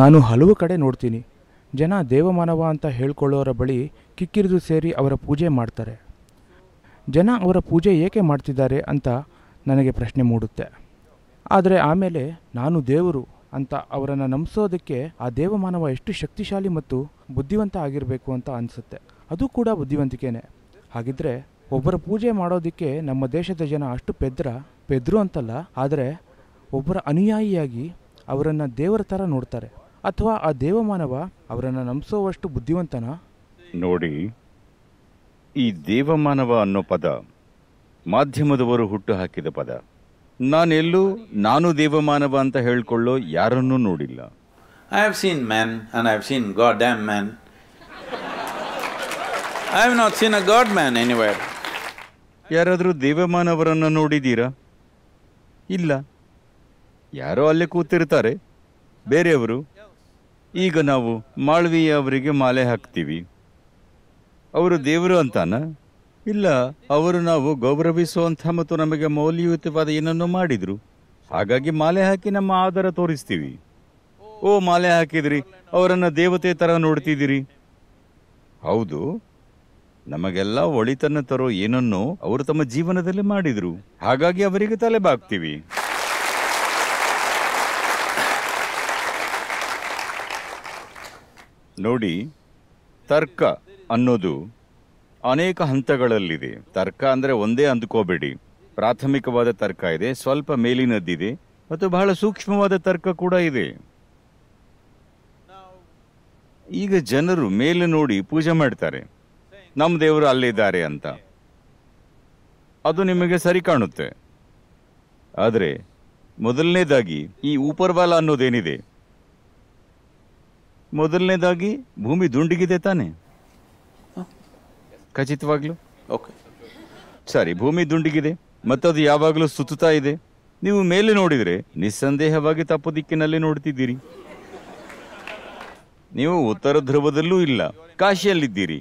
ನಾನು ಹಲವು ಕಡೆ ನೋಡ್ತೀನಿ ಜನ ದೇವಮಾನವ ಅಂತ ಹೇಳ್ಕೊಳ್ಳೋರ ಬಳಿ ಕಿಕ್ಕಿರಿದು ಸೇರಿ ಅವರ ಪೂಜೆ ಮಾಡ್ತಾರೆ ಜನ ಅವರ ಪೂಜೆ ಏಕೆ ಮಾಡ್ತಿದ್ದಾರೆ ಅಂತ ನನಗೆ ಪ್ರಶ್ನೆ ಮೂಡುತ್ತೆ ಆದರೆ ಆಮೇಲೆ ನಾನು ದೇವರು ಅಂತ ಅವರನ್ನು ನಂಬಿಸೋದಕ್ಕೆ ಆ ದೇವಮಾನವ ಎಷ್ಟು ಶಕ್ತಿಶಾಲಿ ಮತ್ತು ಬುದ್ಧಿವಂತ ಆಗಿರಬೇಕು ಅಂತ ಅನಿಸುತ್ತೆ ಅದು ಕೂಡ ಬುದ್ಧಿವಂತಿಕೆನೇ ಹಾಗಿದ್ರೆ ಒಬ್ಬರ ಪೂಜೆ ಮಾಡೋದಕ್ಕೆ ನಮ್ಮ ದೇಶದ ಜನ ಅಷ್ಟು ಪೆದ್ರ ಪೆದ್ರು ಅಂತಲ್ಲ ಆದರೆ ಒಬ್ಬರ ಅನುಯಾಯಿಯಾಗಿ ಅವರನ್ನು ದೇವರ ಥರ ನೋಡ್ತಾರೆ ಅಥವಾ ಆ ದೇವಮಾನವ ಅವರನ್ನು ನಂಬಿಸೋವಷ್ಟು ಬುದ್ಧಿವಂತನ ನೋಡಿ ಈ ದೇವಮಾನವ ಅನ್ನೋ ಪದ ಮಾಧ್ಯಮದವರು ಹುಟ್ಟು ಹಾಕಿದ ಪದ ನಾನೆಲ್ಲೂ ನಾನು ದೇವಮಾನವ ಅಂತ ಹೇಳ್ಕೊಳ್ಳೋ ಯಾರನ್ನೂ ನೋಡಿಲ್ಲ I have seen man and I have seen god damn man I have not seen a god man anywhere ಯಾರಾದರೂ ದೇವಮಾನವರನ್ನು ನೋಡಿದ್ದೀರಾ ಇಲ್ಲ ಯಾರೋ ಅಲ್ಲೇ ಕೂತಿರ್ತಾರೆ ಬೇರೆಯವರು ಈಗ ನಾವು ಮಾಳ್ವೀಯ ಅವರಿಗೆ ಮಾಲೆ ಹಾಕ್ತೀವಿ ಅವರು ದೇವರು ಅಂತಾನ ಇಲ್ಲ ಅವರು ನಾವು ಗೌರವಿಸುವಂಥ ಮತ್ತು ನಮಗೆ ಮೌಲ್ಯಯುತವಾದ ಏನನ್ನು ಮಾಡಿದ್ರು ಹಾಗಾಗಿ ಮಾಲೆ ಹಾಕಿ ನಮ್ಮ ಆಧಾರ ತೋರಿಸ್ತೀವಿ ಓ ಮಾಲೆ ಹಾಕಿದ್ರಿ ಅವರನ್ನು ದೇವತೆ ಥರ ನೋಡ್ತಿದ್ದೀರಿ ಹೌದು ನಮಗೆಲ್ಲ ಒಳಿತನ್ನು ತರೋ ಏನನ್ನೋ ಅವರು ತಮ್ಮ ಜೀವನದಲ್ಲಿ ಮಾಡಿದರು ಹಾಗಾಗಿ ಅವರಿಗೆ ತಲೆ ಬಾಗ್ತೀವಿ ನೋಡಿ ತರ್ಕ ಅನ್ನೋದು ಅನೇಕ ಹಂತಗಳಲ್ಲಿದೆ ತರ್ಕ ಅಂದರೆ ಒಂದೇ ಅಂದ್ಕೋಬೇಡಿ ಪ್ರಾಥಮಿಕವಾದ ತರ್ಕ ಇದೆ ಸ್ವಲ್ಪ ಮೇಲಿನದ್ದಿದೆ ಮತ್ತು ಬಹಳ ಸೂಕ್ಷ್ಮವಾದ ತರ್ಕ ಕೂಡ ಇದೆ ಈಗ ಜನರು ಮೇಲೆ ನೋಡಿ ಪೂಜೆ ಮಾಡ್ತಾರೆ ನಮ್ಮ ದೇವರು ಅಲ್ಲಿದ್ದಾರೆ ಅಂತ ಅದು ನಿಮಗೆ ಸರಿ ಕಾಣುತ್ತೆ ಆದರೆ ಮೊದಲನೇದಾಗಿ ಈ ಉಪರ್ವಾಲ ಅನ್ನೋದೇನಿದೆ ಮೊದಲನೇದಾಗಿ ಭೂಮಿ ದುಂಡಿಗಿದೆ ತಾನೆ ಖಚಿತವಾಗ್ಲು ಓಕೆ ಸರಿ ಭೂಮಿ ದುಂಡಿಗಿದೆ ಮತ್ತದು ಯಾವಾಗಲೂ ಸುತ್ತುತ್ತಾ ಇದೆ ನೀವು ಮೇಲೆ ನೋಡಿದರೆ ನಿಸ್ಸಂದೇಹವಾಗಿ ತಪ್ಪು ದಿಕ್ಕಿನಲ್ಲಿ ನೋಡ್ತಿದ್ದೀರಿ ನೀವು ಉತ್ತರ ಧ್ರುವದಲ್ಲೂ ಇಲ್ಲ ಕಾಶಿಯಲ್ಲಿದ್ದೀರಿ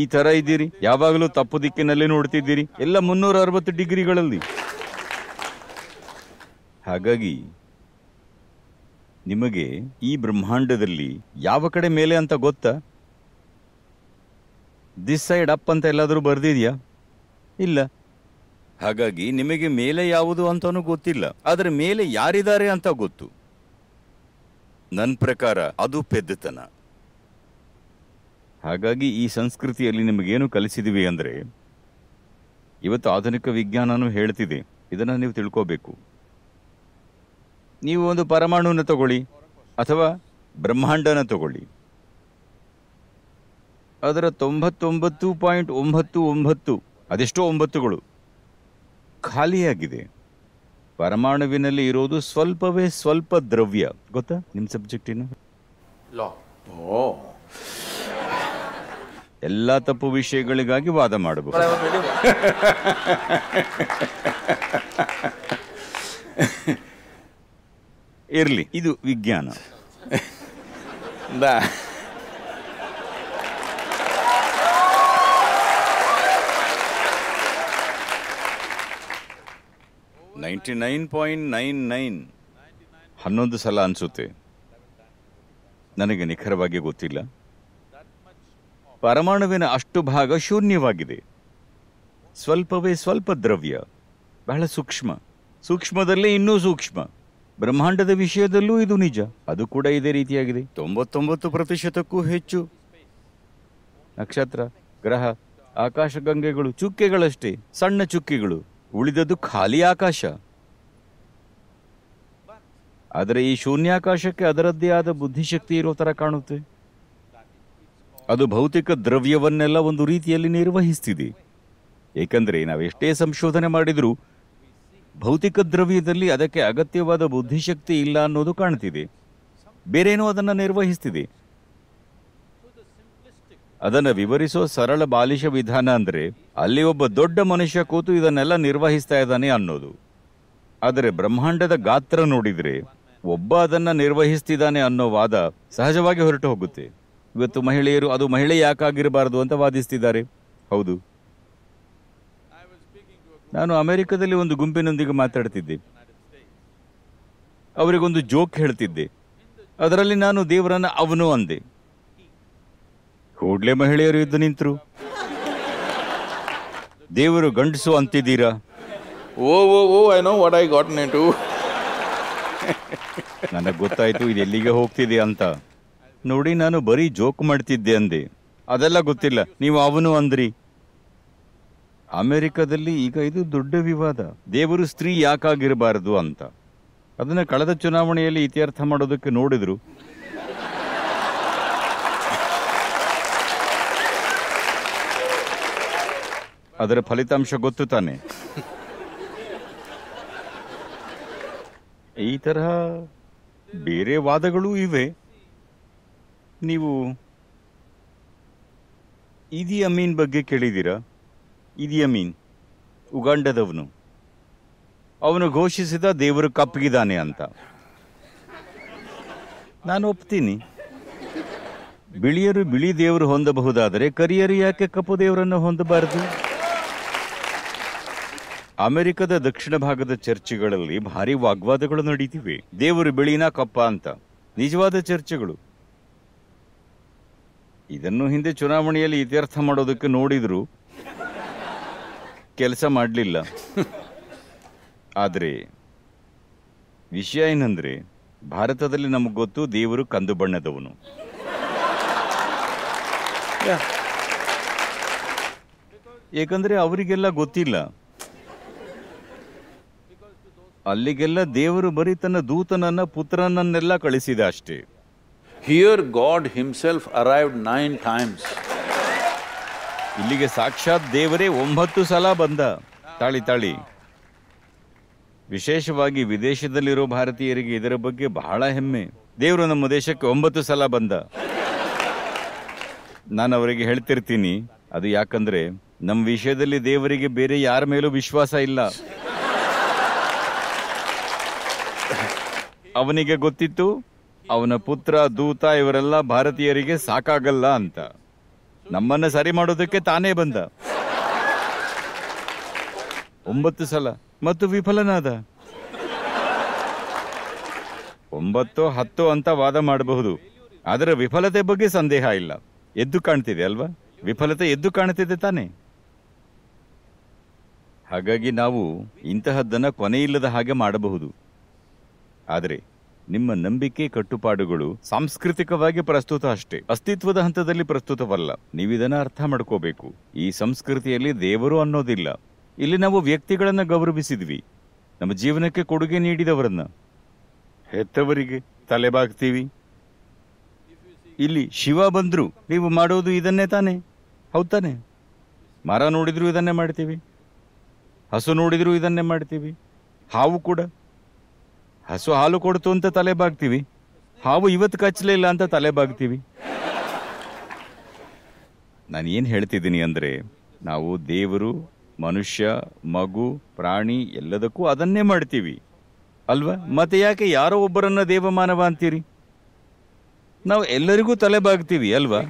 ಈ ಥರ ಇದ್ದೀರಿ ಯಾವಾಗಲೂ ತಪ್ಪು ದಿಕ್ಕಿನಲ್ಲಿ ನೋಡ್ತಿದ್ದೀರಿ ಎಲ್ಲ ಮುನ್ನೂರ ಅರವತ್ತು ಡಿಗ್ರಿಗಳಲ್ಲಿ ಹಾಗಾಗಿ ನಿಮಗೆ ಈ ಬ್ರಹ್ಮಾಂಡದಲ್ಲಿ ಯಾವ ಕಡೆ ಮೇಲೆ ಅಂತ ಗೊತ್ತಾ ದಿಸ್ ಸೈಡ್ ಅಪ್ ಅಂತ ಎಲ್ಲಾದರೂ ಬರ್ದಿದ್ಯಾ ಇಲ್ಲ ಹಾಗಾಗಿ ನಿಮಗೆ ಮೇಲೆ ಯಾವುದು ಅಂತನೂ ಗೊತ್ತಿಲ್ಲ ಆದರೆ ಮೇಲೆ ಯಾರಿದ್ದಾರೆ ಅಂತ ಗೊತ್ತು ನನ್ನ ಪ್ರಕಾರ ಅದು ಪೆದ್ದತನ ಹಾಗಾಗಿ ಈ ಸಂಸ್ಕೃತಿಯಲ್ಲಿ ನಿಮಗೇನು ಕಲಿಸಿದಿವಿ ಅಂದರೆ ಇವತ್ತು ಆಧುನಿಕ ವಿಜ್ಞಾನನೂ ಹೇಳ್ತಿದೆ ಇದನ್ನು ನೀವು ತಿಳ್ಕೋಬೇಕು ನೀವು ಒಂದು ಪರಮಾಣುವನ್ನು ತಗೊಳ್ಳಿ ಅಥವಾ ಬ್ರಹ್ಮಾಂಡನ ತಗೊಳ್ಳಿ ಅದರ ತೊಂಬತ್ತೊಂಬತ್ತು ಪಾಯಿಂಟ್ ಒಂಬತ್ತು ಒಂಬತ್ತು ಅದೆಷ್ಟೋ ಒಂಬತ್ತುಗಳು ಖಾಲಿಯಾಗಿದೆ ಪರಮಾಣುವಿನಲ್ಲಿ ಇರೋದು ಸ್ವಲ್ಪವೇ ಸ್ವಲ್ಪ ದ್ರವ್ಯ ಗೊತ್ತಾ ನಿಮ್ಮ ಸಬ್ಜೆಕ್ಟಿನ ಲಾ ಎಲ್ಲ ತಪ್ಪು ವಿಷಯಗಳಿಗಾಗಿ ವಾದ ಮಾಡಬಹುದು ಇರಲಿ ಇದು ವಿಜ್ಞಾನ ninety nine point nine nine ಹನ್ನೊಂದು ಸಲ ಅನಿಸುತ್ತೆ ನನಗೆ ನಿಖರವಾಗಿ ಗೊತ್ತಿಲ್ಲ ಪರಮಾಣುವಿನ ಅಷ್ಟು ಭಾಗ ಶೂನ್ಯವಾಗಿದೆ ಸ್ವಲ್ಪವೇ ಸ್ವಲ್ಪ ದ್ರವ್ಯ ಬಹಳ ಸೂಕ್ಷ್ಮ ಸೂಕ್ಷ್ಮದಲ್ಲೇ ಇನ್ನೂ ಸೂಕ್ಷ್ಮ ಬ್ರಹ್ಮಾಂಡದ ವಿಷಯದಲ್ಲೂ ಇದು ನಿಜ ಅದು ಕೂಡ ಇದೇ ರೀತಿಯಾಗಿದೆ ತೊಂಬತ್ತೊಂಬತ್ತು ಪ್ರತಿಶತಕ್ಕೂ ಹೆಚ್ಚು ನಕ್ಷತ್ರ ಗ್ರಹ ಗಂಗೆಗಳು ಚುಕ್ಕೆಗಳಷ್ಟೇ ಸಣ್ಣ ಚುಕ್ಕೆಗಳು ಉಳಿದದ್ದು ಖಾಲಿ ಆಕಾಶ ಆದರೆ ಈ ಶೂನ್ಯಾಕಾಶಕ್ಕೆ ಅದರದ್ದೇ ಆದ ಬುದ್ಧಿಶಕ್ತಿ ಇರೋ ತರ ಕಾಣುತ್ತೆ ಅದು ಭೌತಿಕ ದ್ರವ್ಯವನ್ನೆಲ್ಲ ಒಂದು ರೀತಿಯಲ್ಲಿ ನಿರ್ವಹಿಸ್ತಿದೆ ಏಕೆಂದರೆ ನಾವೆಷ್ಟೇ ಸಂಶೋಧನೆ ಮಾಡಿದರೂ ಭೌತಿಕ ದ್ರವ್ಯದಲ್ಲಿ ಅದಕ್ಕೆ ಅಗತ್ಯವಾದ ಬುದ್ಧಿಶಕ್ತಿ ಇಲ್ಲ ಅನ್ನೋದು ಕಾಣ್ತಿದೆ ಬೇರೇನೋ ಅದನ್ನು ನಿರ್ವಹಿಸ್ತಿದೆ ಅದನ್ನು ವಿವರಿಸೋ ಸರಳ ಬಾಲಿಶ ವಿಧಾನ ಅಂದರೆ ಅಲ್ಲಿ ಒಬ್ಬ ದೊಡ್ಡ ಮನುಷ್ಯ ಕೂತು ಇದನ್ನೆಲ್ಲ ನಿರ್ವಹಿಸ್ತಾ ಇದ್ದಾನೆ ಅನ್ನೋದು ಆದರೆ ಬ್ರಹ್ಮಾಂಡದ ಗಾತ್ರ ನೋಡಿದರೆ ಒಬ್ಬ ಅದನ್ನು ನಿರ್ವಹಿಸ್ತಿದ್ದಾನೆ ಅನ್ನೋ ವಾದ ಸಹಜವಾಗಿ ಹೊರಟು ಹೋಗುತ್ತೆ ಇವತ್ತು ಮಹಿಳೆಯರು ಅದು ಮಹಿಳೆ ಯಾಕಾಗಿರಬಾರದು ಅಂತ ವಾದಿಸ್ತಿದ್ದಾರೆ ಹೌದು ನಾನು ಅಮೆರಿಕದಲ್ಲಿ ಒಂದು ಗುಂಪಿನೊಂದಿಗೆ ಮಾತಾಡ್ತಿದ್ದೆ ಅವರಿಗೊಂದು ಜೋಕ್ ಹೇಳ್ತಿದ್ದೆ ಅದರಲ್ಲಿ ನಾನು ದೇವರನ್ನ ಅವನು ಅಂದೆ ಕೂಡ್ಲೆ ಮಹಿಳೆಯರು ಇದ್ದು ನಿಂತರು ದೇವರು ಗಂಡಸು ಅಂತಿದ್ದೀರಾ ಓ ಓ ಓ I know what I got to ನನಗೆ ಗೊತ್ತಾಯ್ತು ಇದು ಎಲ್ಲಿಗೆ ಹೋಗ್ತಿದೆ ಅಂತ ನೋಡಿ ನಾನು ಬರೀ ಜೋಕ್ ಮಾಡ್ತಿದ್ದೆ ಅಂದೆ ಅದೆಲ್ಲ ಗೊತ್ತಿಲ್ಲ ನೀವು ಅವನು ಅಂದ್ರಿ ಅಮೆರಿಕದಲ್ಲಿ ಈಗ ಇದು ದೊಡ್ಡ ವಿವಾದ ದೇವರು ಸ್ತ್ರೀ ಯಾಕಾಗಿರಬಾರದು ಅಂತ ಅದನ್ನ ಕಳೆದ ಚುನಾವಣೆಯಲ್ಲಿ ಇತ್ಯರ್ಥ ಮಾಡೋದಕ್ಕೆ ನೋಡಿದ್ರು ಅದರ ಫಲಿತಾಂಶ ಗೊತ್ತು ತಾನೆ ಈ ತರಹ ಬೇರೆ ವಾದಗಳೂ ಇವೆ ನೀವು ಇದಿ ಅಮೀನ್ ಬಗ್ಗೆ ಕೇಳಿದ್ದೀರಾ ಇದಿಯಮೀನ್ ಉಗಾಂಡದವನು ಅವನು ಘೋಷಿಸಿದ ದೇವರು ಕಪ್ಪಗಿದ್ದಾನೆ ಅಂತ ನಾನು ಒಪ್ತೀನಿ ಬಿಳಿಯರು ಬಿಳಿ ದೇವರು ಹೊಂದಬಹುದಾದರೆ ಕರಿಯರು ಯಾಕೆ ಕಪ್ಪು ದೇವರನ್ನು ಹೊಂದಬಾರದು ಅಮೆರಿಕದ ದಕ್ಷಿಣ ಭಾಗದ ಚರ್ಚೆಗಳಲ್ಲಿ ಭಾರಿ ವಾಗ್ವಾದಗಳು ನಡೀತಿವೆ ದೇವರು ಬಿಳಿನ ಕಪ್ಪ ಅಂತ ನಿಜವಾದ ಚರ್ಚೆಗಳು ಇದನ್ನು ಹಿಂದೆ ಚುನಾವಣೆಯಲ್ಲಿ ಇತ್ಯರ್ಥ ಮಾಡೋದಕ್ಕೆ ನೋಡಿದ್ರು ಕೆಲಸ ಮಾಡಲಿಲ್ಲ ಆದರೆ ವಿಷಯ ಏನಂದ್ರೆ ಭಾರತದಲ್ಲಿ ನಮಗೆ ಗೊತ್ತು ದೇವರು ಕಂದು ಬಣ್ಣದವನು ಏಕೆಂದರೆ ಅವರಿಗೆಲ್ಲ ಗೊತ್ತಿಲ್ಲ ಅಲ್ಲಿಗೆಲ್ಲ ದೇವರು ಬರೀ ತನ್ನ ದೂತನನ್ನ ಪುತ್ರನನ್ನೆಲ್ಲ ಕಳಿಸಿದ ಅಷ್ಟೇ here God himself arrived nine times ಇಲ್ಲಿಗೆ ಸಾಕ್ಷಾತ್ ದೇವರೇ ಒಂಬತ್ತು ಸಲ ಬಂದ ತಾಳಿ ತಾಳಿ ವಿಶೇಷವಾಗಿ ವಿದೇಶದಲ್ಲಿರೋ ಭಾರತೀಯರಿಗೆ ಇದರ ಬಗ್ಗೆ ಬಹಳ ಹೆಮ್ಮೆ ದೇವರು ನಮ್ಮ ದೇಶಕ್ಕೆ ಒಂಬತ್ತು ಸಲ ಬಂದ ನಾನು ಅವರಿಗೆ ಹೇಳ್ತಿರ್ತೀನಿ ಅದು ಯಾಕಂದ್ರೆ ನಮ್ಮ ವಿಷಯದಲ್ಲಿ ದೇವರಿಗೆ ಬೇರೆ ಯಾರ ಮೇಲೂ ವಿಶ್ವಾಸ ಇಲ್ಲ ಅವನಿಗೆ ಗೊತ್ತಿತ್ತು ಅವನ ಪುತ್ರ ದೂತ ಇವರೆಲ್ಲ ಭಾರತೀಯರಿಗೆ ಸಾಕಾಗಲ್ಲ ಅಂತ ನಮ್ಮನ್ನ ಸರಿ ಮಾಡೋದಕ್ಕೆ ತಾನೇ ಬಂದ ಒಂಬತ್ತು ಸಲ ಮತ್ತು ವಿಫಲನಾದ ಒಂಬತ್ತು ಹತ್ತು ಅಂತ ವಾದ ಮಾಡಬಹುದು ಅದರ ವಿಫಲತೆ ಬಗ್ಗೆ ಸಂದೇಹ ಇಲ್ಲ ಎದ್ದು ಕಾಣ್ತಿದೆ ಅಲ್ವಾ ವಿಫಲತೆ ಎದ್ದು ಕಾಣ್ತಿದೆ ತಾನೆ ಹಾಗಾಗಿ ನಾವು ಇಂತಹದ್ದನ್ನು ಕೊನೆಯಿಲ್ಲದ ಹಾಗೆ ಮಾಡಬಹುದು ಆದರೆ ನಿಮ್ಮ ನಂಬಿಕೆ ಕಟ್ಟುಪಾಡುಗಳು ಸಾಂಸ್ಕೃತಿಕವಾಗಿ ಪ್ರಸ್ತುತ ಅಷ್ಟೇ ಅಸ್ತಿತ್ವದ ಹಂತದಲ್ಲಿ ಪ್ರಸ್ತುತವಲ್ಲ ನೀವಿದನ್ನ ಅರ್ಥ ಮಾಡ್ಕೋಬೇಕು ಈ ಸಂಸ್ಕೃತಿಯಲ್ಲಿ ದೇವರು ಅನ್ನೋದಿಲ್ಲ ಇಲ್ಲಿ ನಾವು ವ್ಯಕ್ತಿಗಳನ್ನ ಗೌರವಿಸಿದ್ವಿ ನಮ್ಮ ಜೀವನಕ್ಕೆ ಕೊಡುಗೆ ನೀಡಿದವರನ್ನ ಹೆತ್ತವರಿಗೆ ತಲೆಬಾಗ್ತೀವಿ ಇಲ್ಲಿ ಶಿವ ಬಂದ್ರು ನೀವು ಮಾಡೋದು ಇದನ್ನೇ ತಾನೆ ಹೌದ್ ತಾನೆ ಮರ ನೋಡಿದ್ರು ಇದನ್ನೇ ಮಾಡ್ತೀವಿ ಹಸು ನೋಡಿದ್ರು ಇದನ್ನೇ ಮಾಡ್ತೀವಿ ಹಾವು ಕೂಡ ಹಸು ಹಾಲು ಕೊಡ್ತು ಅಂತ ತಲೆ ಬಾಗ್ತೀವಿ ಹಾವು ಇವತ್ತು ಕಚ್ಚಲಿಲ್ಲ ಅಂತ ತಲೆ ಬಾಗ್ತೀವಿ ನಾನು ಏನು ಹೇಳ್ತಿದ್ದೀನಿ ಅಂದರೆ ನಾವು ದೇವರು ಮನುಷ್ಯ ಮಗು ಪ್ರಾಣಿ ಎಲ್ಲದಕ್ಕೂ ಅದನ್ನೇ ಮಾಡ್ತೀವಿ ಅಲ್ವಾ ಮತ್ತೆ ಯಾಕೆ ಯಾರೋ ಒಬ್ಬರನ್ನ ದೇವಮಾನವ ಅಂತೀರಿ ನಾವು ಎಲ್ಲರಿಗೂ ತಲೆ ಬಾಗ್ತೀವಿ ಅಲ್ವಾ